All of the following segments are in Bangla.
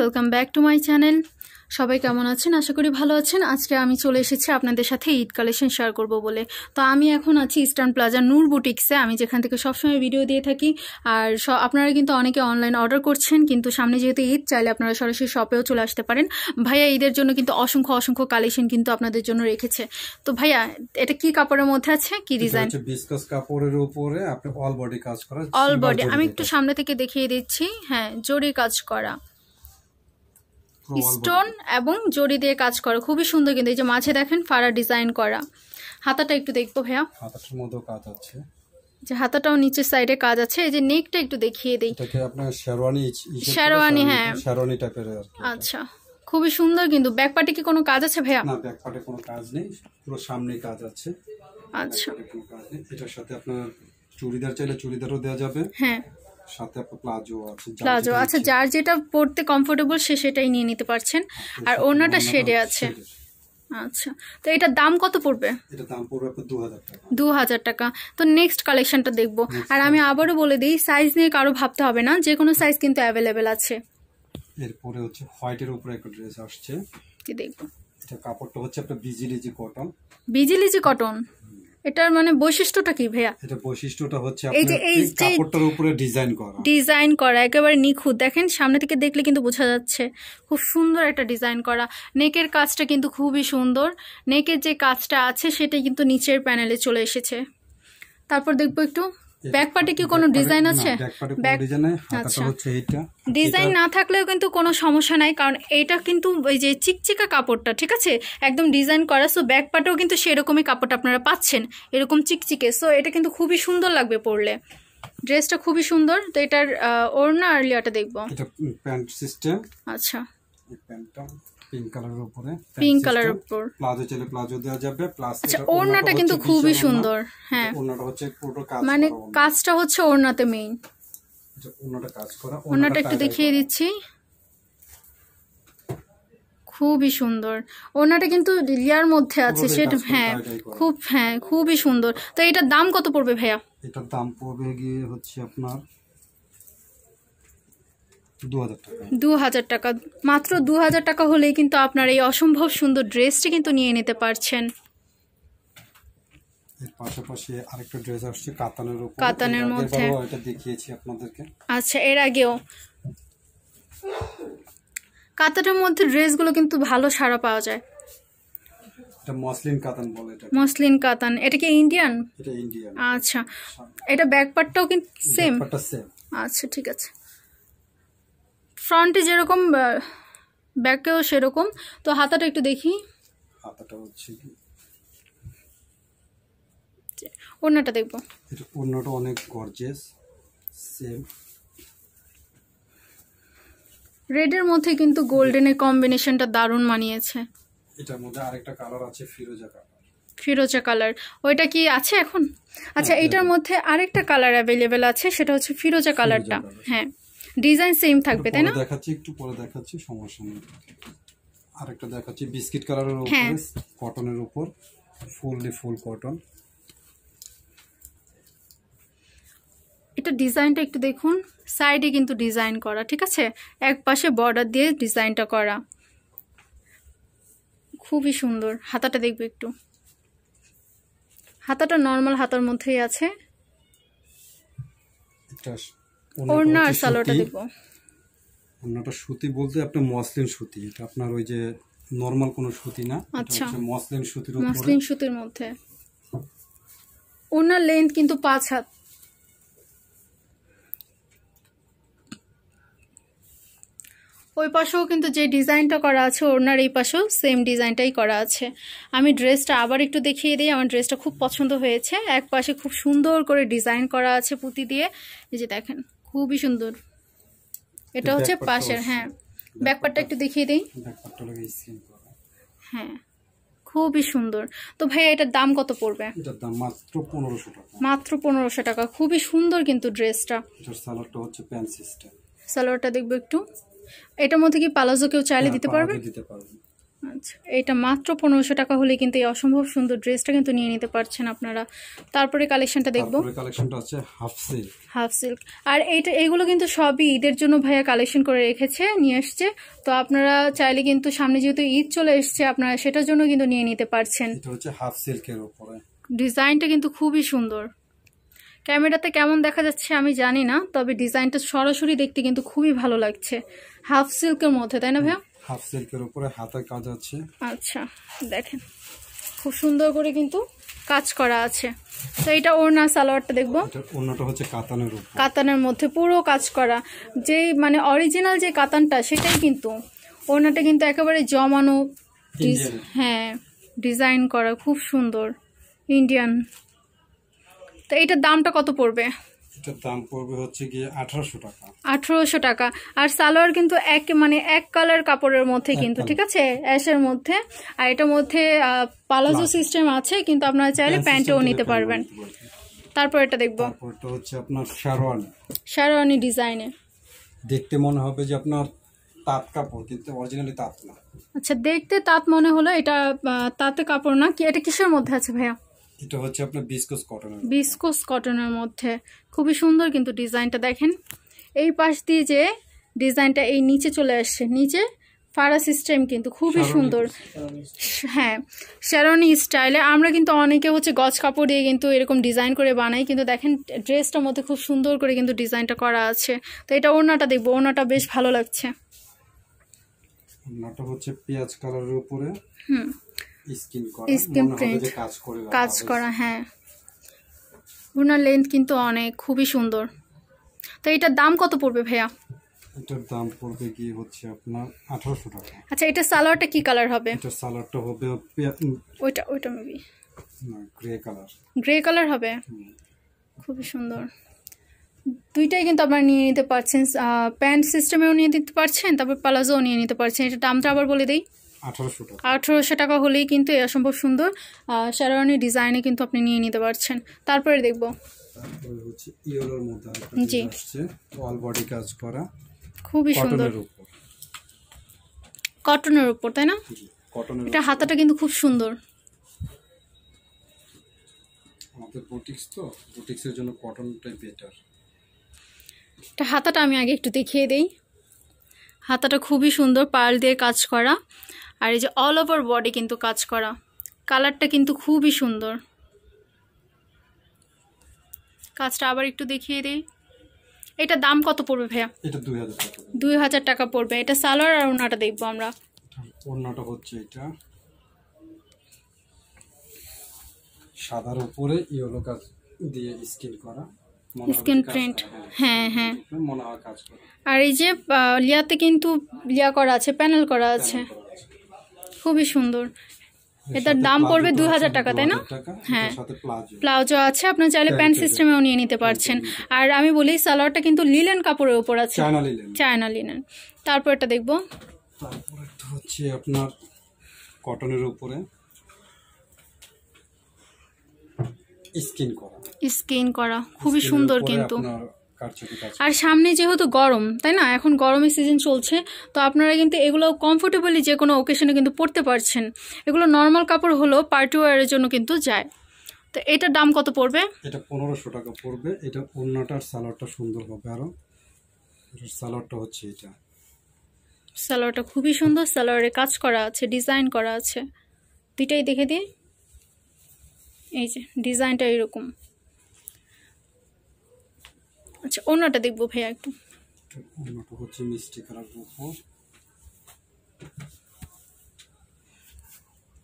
Welcome back to my channel সবাই কেমন আছেন আশা করি ভালো আছেন আজকে আমি চলে এসেছি আপনাদের সাথে ঈদ কালেকশন শেয়ার করব বলে তো আমি এখন আছি ইস্টার্ন প্লাজা নূর বুটিক্সে আমি যেখান থেকে সবসময় ভিডিও দিয়ে থাকি আর আপনারা কিন্তু অনেকে অনলাইন অর্ডার করছেন কিন্তু সামনে যেহেতু ঈদ চাইলে আপনারা সরাসরি শপেও চলে আসতে পারেন ভাইয়া ঈদের জন্য কিন্তু অসংখ্য অসংখ্য কালেকশন কিন্তু আপনাদের জন্য রেখেছে তো ভাইয়া এটা কি কাপড়ের মধ্যে আছে কি ডিজাইন কাপড়ের উপরে অল বডি আমি একটু সামনে থেকে দেখিয়ে দিচ্ছি হ্যাঁ জোরে কাজ করা স্টোন এবং জড়ি দিয়ে কাজ করা খুবই সুন্দর কিন্তু এই যে মাঝে দেখেন ফাড়া ডিজাইন করা হাতাটা একটু দেখবো ভাইয়া হাতাটার মধ্যেও কাজ আছে যে হাতাটাও নিচের সাইডে কাজ আছে এই যে নেকটা একটু দেখিয়ে দেই এটাকে শেরওয়ানি শেরওয়ানি হ্যাঁ শেরওয়ানি টাইপের আচ্ছা খুবই সুন্দর কিন্তু ব্যাক পার্টে কি কোনো কাজ আছে ভাইয়া না ব্যাক পার্টে কোনো কাজ নেই পুরো সামনে কাজ আছে আচ্ছা এটার সাথে চুড়িদার চাইলে চুড়িদারও যাবে হ্যাঁ সাথে প্লাজো আছে প্লাজো আচ্ছা যার যেটা পড়তে কমফোর্টেবল সে সেটাই নিয়ে নিতে পারছেন আর ওনাটা শেডে আছে আচ্ছা তো এটা দাম কত পড়বে এটা দাম পড়বে 2000 টাকা 2000 টাকা তো নেক্সট কালেকশনটা দেখব আর আমি আবারো বলে দিই সাইজ নিয়ে কারো ভাবতে হবে না যে কোনো সাইজ কিন্তু अवेलेबल আছে এরপরে হচ্ছে হোয়াইটের উপরে একটা ড্রেস আসছে কি দেখব এটা কাপড়টা হচ্ছে বিজিলিজি কটন বিজিলিজি কটন এটার মানে বৈশিষ্ট্যটা কি ভাইয়া এটা বৈশিষ্ট্যটা হচ্ছে এই যে এই কাপড়টার উপরে ডিজাইন করা ডিজাইন করা একেবারে নিখুঁত দেখেন সামনে থেকে দেখলে কিন্তু বোঝা যাচ্ছে খুব সুন্দর একটা ডিজাইন করা নেকের কাজটা কিন্তু খুবই সুন্দর নেকের যে কাজটা আছে সেটা কিন্তু নিচের প্যানেলে চলে এসেছে তারপর দেখবো একটু ব্যাক পার্টে কি কোনো ডিজাইন আছে ব্যাক আচ্ছা ডিজাইন না থাকলেও কিন্তু কোনো সমস্যা নাই কারণ এটা কিন্তু ওই যে চিকচিকা কাপড়টা ঠিক আছে একদম ডিজাইন করা সো ব্যাক পার্টেও কিন্তু সেরকমই কাপড়টা আপনারা পাচ্ছেন এরকম চিকচিকে সো এটা কিন্তু খুবই সুন্দর লাগবে পরলে ড্রেসটা খুবই সুন্দর তো এটার ওড়না আর্লিয়াটা দেখবো আচ্ছা পিঙ্ক কালারের উপরে পিঙ্ক কালারের উপর প্লাজো প্লাজো দেওয়া যাবে প্লাস আচ্ছা, ওড়নাটা কিন্তু খুবই সুন্দর হ্যাঁ ওড়নাটা হচ্ছে পুরো কাজ মানে কাজটা হচ্ছে ওড়নাতে মেইন আচ্ছা, ওড়নাটা কাজ করা ওড়নাটা একটু দেখিয়ে দিচ্ছি খুবই সুন্দর ওড়নাটা কিন্তু রিয়ার মধ্যে আছে সেটা হ্যাঁ খুব হ্যাঁ খুবই সুন্দর তো এটার দাম কত পড়বে ভাইয়া এটার দাম পড়বে গিয়ে হচ্ছে আপনার দু হাজার টাকা মাত্র দু হাজার টাকা হলেই কিন্তু আপনার এই অসম্ভব সুন্দর ড্রেসটি কিন্তু নিয়ে নিতে পারছেন কাতানের মধ্যে আচ্ছা এর আগেও কাতানের মধ্যে ড্রেসগুলো কিন্তু ভালো সারা পাওয়া যায় মসলিন কাতান এটা কি ইন্ডিয়ান আচ্ছা এটা ব্যাকপারটাও কিন্তু সেম আচ্ছা ঠিক আছে ফ্রন্টে যেরকম ব্যাকেও সেরকম তো হাতাটা একটু দেখি হাতাটা হচ্ছে কি ওড়নাটা দেখবো অনেক গর্জিয়াস সেম রেডের মধ্যে কিন্তু গোল্ডেনের কম্বিনেশনটা দারুণ মানিয়েছে এটার মধ্যে আরেকটা কালার আছে ফিরোজা কালার ফিরোজা কালার ওইটা কি আছে এখন আচ্ছা হ্যাঁ, এটার মধ্যে আরেকটা কালার অ্যাভেলেবেল আছে সেটা হচ্ছে ফিরোজা কালারটা হ্যাঁ ডিজাইন সেম থাকবে তাই না দেখাচ্ছি একটু পরে দেখাচ্ছি সমস্যা নেই আরেকটা দেখাচ্ছি বিস্কিট কালারের উপরে হ্যাঁ। কটনের উপর ফুললি ফুল কটন এটা ডিজাইনটা একটু দেখুন সাইডে কিন্তু ডিজাইন করা ঠিক আছে এক পাশে বর্ডার দিয়ে ডিজাইনটা করা খুবই সুন্দর হাতাটা দেখবে একটু হাতাটা নর্মাল হাতার মধ্যেই আছে ওড়নার সালোয়ারটা দেব ওড়নাটা সুতি বলতে একটা মসলিন সুতি এটা আপনার ওই যে নরমাল কোনো সুতি না আচ্ছা মসলিন সুতির উপরে মসলিন সুতির মধ্যে ওড়নার লেন্থ কিন্তু 5 হাত ওই পাশেও কিন্তু যে ডিজাইনটা করা আছে ওড়নার এই পাশেও সেম ডিজাইনটাই করা আছে আমি ড্রেসটা আবার একটু দেখিয়ে দিই আমার ড্রেসটা খুব পছন্দ হয়েছে এক পাশে খুব সুন্দর করে ডিজাইন করা আছে পুঁতি দিয়ে এই যে দেখেন খুবই সুন্দর এটা হচ্ছে পাশের হ্যাঁ ব্যাকপারটা একটু দেখিয়ে দিই হ্যাঁ খুবই সুন্দর তো ভাইয়া এটার দাম কত পড়বে এটার দাম মাত্র পনেরোশো টাকা মাত্র টাকা খুবই সুন্দর কিন্তু ড্রেসটা সালোয়ারটা হচ্ছে প্যান্ট সিস্টেম সালোয়ারটা দেখবো একটু এটার মধ্যে কি হ্যাঁ, পালাজো কেউ চাইলে দিতে পারবে দিতে পারবে আচ্ছা এটা মাত্র পনেরোশো টাকা হলে কিন্তু এই অসম্ভব সুন্দর ড্রেসটা কিন্তু নিয়ে নিতে পারছেন আপনারা তারপরে কালেকশনটা দেখবো কালেকশনটা আছে হাফ সিল্ক হাফ সিল্ক আর এইটা এগুলো কিন্তু সবই ঈদের জন্য ভাইয়া কালেকশন করে রেখেছে নিয়ে এসছে তো আপনারা চাইলে কিন্তু সামনে যেহেতু ঈদ চলে এসছে আপনারা সেটার জন্য কিন্তু নিয়ে নিতে পারছেন এটা হচ্ছে হাফ সিল্কের উপরে ডিজাইনটা কিন্তু খুবই সুন্দর ক্যামেরাতে কেমন দেখা যাচ্ছে আমি জানি না তবে ডিজাইনটা সরাসরি দেখতে কিন্তু খুবই ভালো লাগছে হাফ সিল্কের মধ্যে তাই না ভাইয়া হাফ সিল্কের উপরে হাতের কাজ আছে আচ্ছা দেখেন খুব সুন্দর করে কিন্তু কাজ করা আছে তো এটা ওড়না সালোয়ারটা দেখবো ওড়নাটা হচ্ছে কাতানের উপর কাতানের মধ্যে পুরো কাজ করা যেই মানে অরিজিনাল যে কাতানটা সেটাই কিন্তু ওড়নাটা কিন্তু একেবারে জমানো হ্যাঁ ডিজাইন করা খুব সুন্দর ইন্ডিয়ান তো এটার দামটা কত পড়বে এটার দাম পড়বে হচ্ছে গিয়ে আঠারোশো টাকা আঠারোশো টাকা আর সালোয়ার কিন্তু এক মানে এক কালার কাপড়ের মধ্যে কিন্তু ঠিক আছে অ্যাশের মধ্যে আর এটার মধ্যে পালাজো সিস্টেম আছে কিন্তু আপনারা চাইলে প্যান্টও নিতে পারবেন তারপর এটা দেখবো তারপরটা হচ্ছে আপনার শারওয়ানি শারওয়ানি ডিজাইনে দেখতে মনে হবে যে আপনার তাঁত কাপড় কিন্তু অরিজিনালি তাঁত না আচ্ছা দেখতে তাঁত মনে হলো এটা তাঁতে কাপড় না কি এটা কিসের মধ্যে আছে ভাইয়া এটা হচ্ছে আপনার বিসকোস কটনের বিসকোস কটনের মধ্যে খুবই সুন্দর কিন্তু ডিজাইনটা দেখেন এই পাশ দিয়ে যে ডিজাইনটা এই নিচে চলে আসছে নিচে ফারা সিস্টেম কিন্তু খুবই সুন্দর হ্যাঁ শ্যারনি স্টাইলে আমরা কিন্তু অনেকে হচ্ছে গজ কাপড় দিয়ে কিন্তু এরকম ডিজাইন করে বানাই কিন্তু দেখেন ড্রেসটার মধ্যে খুব সুন্দর করে কিন্তু ডিজাইনটা করা আছে তো এটা ওড়নাটা দেখবো ওড়নাটা বেশ ভালো লাগছে হচ্ছে পেঁয়াজ কালারের উপরে হুম স্কিম প্রিন্ট কাজ করা হ্যাঁ ওনার লেন্থ কিন্তু অনেক খুবই সুন্দর তো এটার দাম কত পড়বে ভাইয়া এটার দাম পড়বে কি হচ্ছে আপনার 1800 টাকা আচ্ছা এটা সালোয়ারটা কি কালার হবে এটা সালোয়ারটা হবে ওইটা ওইটা maybe grey colour grey colour হবে খুবই সুন্দর দুইটাই কিন্তু আপনারা নিয়ে নিতে পারছেন প্যান্ট সিস্টেমেও নিয়ে নিতে পারছেন তারপর প্লাজোও নিয়ে নিতে পারছেন এটা দামটা আবার বলে দিই আঠেরোশো টাকা হলেই কিন্তু এ অসম্ভব সুন্দর শেরওয়ানি ডিজাইনে কিন্তু আপনি নিয়ে নিতে পারছেন তারপরে দেখব জি খুবই সুন্দর কটনের উপর তাই না এটা হাতাটা কিন্তু খুব সুন্দর এটা হাতাটা আমি আগে একটু দেখিয়ে দেই হাতাটা খুবই সুন্দর পাল দিয়ে কাজ করা আর এই যে অল ওভার বডি কিন্তু কাজ করা কালারটা কিন্তু খুবই সুন্দর কাজটা আবার একটু দেখিয়ে দিই এটা দাম কত পড়বে ভাইয়া এটা 2000 দুই হাজার টাকা পড়বে এটা সালোয়ার আর ওনাটা দেখবো আমরা ওনাটা হচ্ছে এটা সাদার উপরে ইয়েলো কাজ দিয়ে স্কিন করা স্কিন প্রিন্ট হ্যাঁ হ্যাঁ আর এই যে লিয়াতে কিন্তু লিয়া করা আছে প্যানেল করা আছে খুবই সুন্দর এটার দাম পড়বে দু হাজার টাকা তাই না হ্যাঁ প্লাউজো আছে আপনার চাইলে প্যান্ট সিস্টেমেও নিয়ে নিতে পারছেন আর আমি বলি সালোয়ারটা কিন্তু লিলেন কাপড়ের ওপর আছে চায়না লিলেন তারপর এটা দেখবো হচ্ছে আপনার কটনের উপরে স্কিন করা স্কিন করা খুবই সুন্দর কিন্তু আর সামনে যেহেতু গরম তাই না এখন গরমের সিজন চলছে তো আপনারা কিন্তু এগুলো কমফোর্টেবলি যে কোনো ওকেশনে কিন্তু পরতে পারছেন এগুলো নর্মাল কাপড় হলেও পার্টি ওয়ারের জন্য কিন্তু যায় তো এটার দাম কত পড়বে এটা পনেরোশো টাকা পড়বে এটা ওড়নাটার সালোয়ারটা সুন্দর হবে আরও সালোয়ারটা হচ্ছে এটা সালোয়ারটা খুবই সুন্দর সালোয়ারে কাজ করা আছে ডিজাইন করা আছে দুইটাই দেখে দিই এই যে ডিজাইনটা এরকম আচ্ছা ওনাটা দেখবো ভাইয়া একটু ওনাটা হচ্ছে মিষ্টি কালার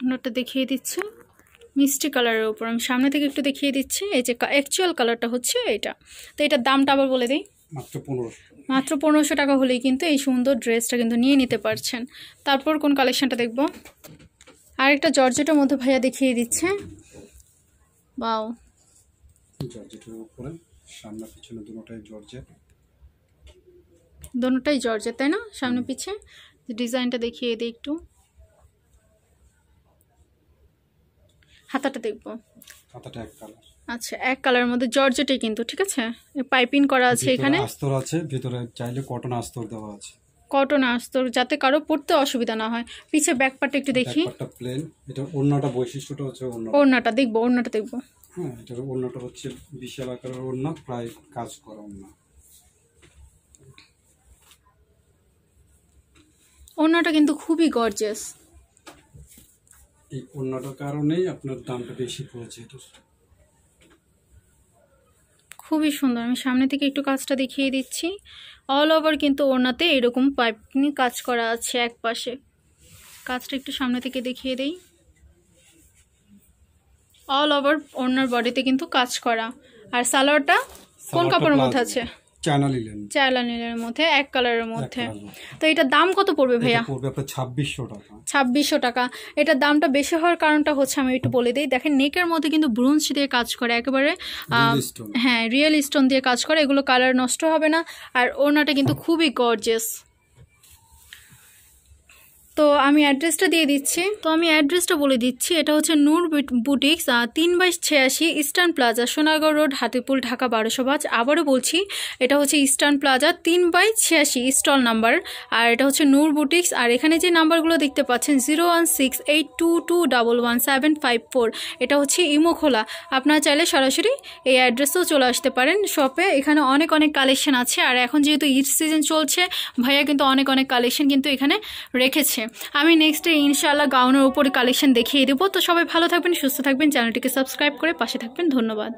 ওনাটা দেখিয়ে দিচ্ছি মিষ্টি কালারের উপর আমি সামনে থেকে একটু দেখিয়ে দিচ্ছি এই যে অ্যাকচুয়াল কালারটা হচ্ছে এটা তো এটার দামটা আবার বলে দিই মাত্র পনেরোশো মাত্র পনেরোশো টাকা হলেই কিন্তু এই সুন্দর ড্রেসটা কিন্তু নিয়ে নিতে পারছেন তারপর কোন কালেকশানটা দেখব আর একটা জর্জেটের মধ্যে ভাইয়া দেখিয়ে দিচ্ছে বাও জর্জেটের উপরে সামনে পিছনে দুটোটাই জর্জেট দুটোটাই জর্জেট তাই না সামনে পিছে ডিজাইনটা দেখিয়ে দিই একটু হাতাটা দেখবো হাতাটা এক কালার আচ্ছা এক কালারের মধ্যে জর্জেটই কিন্তু ঠিক আছে পাইপিং করা আছে এখানে আস্তর আছে ভিতরে চাইলে কটন আস্তর দেওয়া আছে কটন আস্তর যাতে কারো পড়তে অসুবিধা না হয় পিছে ব্যাক পার্টটা একটু দেখি ব্যাক প্লেন এটা ওন্নাটা বৈশিষ্ট্যটা হচ্ছে ওন্না ওন্নাটা দেখবো ওন্নাটা দেখবো হ্যাঁ এটার ওড়নাটা হচ্ছে বিশাল আকারের ওড়না প্রায় কাজ করা ওড়না ওড়নাটা কিন্তু খুবই গর্জিয়াস এই ওড়নাটার কারণেই আপনার দামটা বেশি পড়েছে খুবই সুন্দর আমি সামনে থেকে একটু কাজটা দেখিয়ে দিচ্ছি অল ওভার কিন্তু ওড়নাতে এরকম পাইপিং কাজ করা আছে এক পাশে কাজটা একটু সামনে থেকে দেখিয়ে দিই অল ওভার ওনার বডিতে কিন্তু কাজ করা আর সালোয়ারটা কোন কাপড়ের মধ্যে আছে নীলের মধ্যে এক কালারের মধ্যে তো দাম কত পড়বে ভাইয়া ছাব্বিশশো টাকা এটার দামটা বেশি হওয়ার কারণটা হচ্ছে আমি একটু বলে দিই দেখেন নেকের মধ্যে কিন্তু দিয়ে কাজ করে একেবারে হ্যাঁ রিয়েল স্টোন দিয়ে কাজ করে এগুলো কালার নষ্ট হবে না আর কিন্তু খুবই গর্জেস তো আমি অ্যাড্রেসটা দিয়ে দিচ্ছি তো আমি অ্যাড্রেসটা বলে দিচ্ছি এটা হচ্ছে নূর বুটিক্স তিন বাইশ ছিয়াশি Eastern Plaza Sonargarh road Hatipul Dhaka বারোশো পাঁচ আবারও বলছি এটা হচ্ছে ইস্টার্ন প্লাজা তিন বাই ছিয়াশি স্টল নাম্বার আর এটা হচ্ছে নূর বুটিক্স আর এখানে যে নাম্বারগুলো দেখতে পাচ্ছেন zero one six eight two two double one seven five four এটা হচ্ছে ইমো খোলা আপনারা চাইলে সরাসরি এই অ্যাড্রেসেও চলে আসতে পারেন শপে এখানে অনেক অনেক কালেকশন আছে আর এখন যেহেতু ঈদ সিজন চলছে ভাইয়া কিন্তু অনেক অনেক কালেকশন কিন্তু এখানে রেখেছে আমি নেক্সটে ইনশাআল্লাহ গাউনের উপর কালেকশন দেখিয়ে দেবো তো সবাই ভালো থাকবেন সুস্থ থাকবেন চ্যানেলটিকে সাবস্ক্রাইব করে পাশে থাকবেন ধন্যবাদ